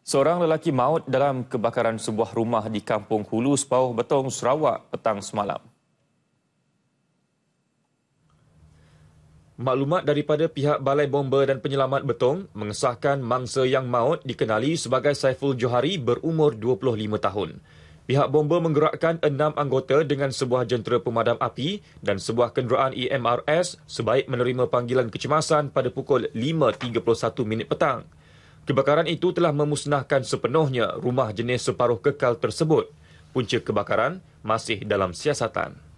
Seorang lelaki maut dalam kebakaran sebuah rumah di Kampung Hulu Sepauh Betong, Sarawak petang semalam. Maklumat daripada pihak Balai Bomba dan Penyelamat Betong mengesahkan mangsa yang maut dikenali sebagai Saiful Johari berumur 25 tahun. Pihak bomba menggerakkan enam anggota dengan sebuah jentera pemadam api dan sebuah kenderaan EMRS sebaik menerima panggilan kecemasan pada pukul 5.31 petang. Kebakaran itu telah memusnahkan sepenuhnya rumah jenis separuh kekal tersebut. Punca kebakaran masih dalam siasatan.